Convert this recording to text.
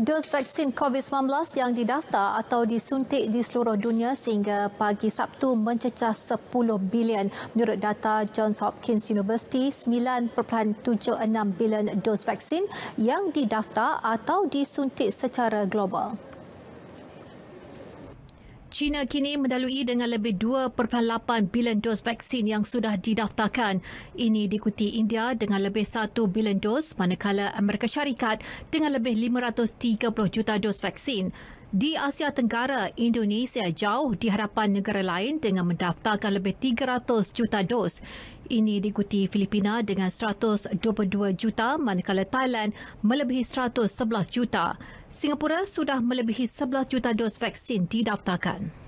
Dos vaksin COVID-19 yang didaftar atau disuntik di seluruh dunia sehingga pagi Sabtu mencecah 10 bilion. Menurut data Johns Hopkins University, 9.76 bilion dos vaksin yang didaftar atau disuntik secara global. China kini mendalui dengan lebih 2.8 bilion dos vaksin yang sudah didaftarkan. Ini diikuti India dengan lebih 1 bilion dos manakala Amerika Syarikat dengan lebih 530 juta dos vaksin. Di Asia Tenggara, Indonesia jauh di hadapan negara lain dengan mendaftarkan lebih 300 juta dos. Ini diikuti Filipina dengan 122 juta manakala Thailand melebihi 111 juta. Singapura sudah melebihi 11 juta dos vaksin didaftarkan.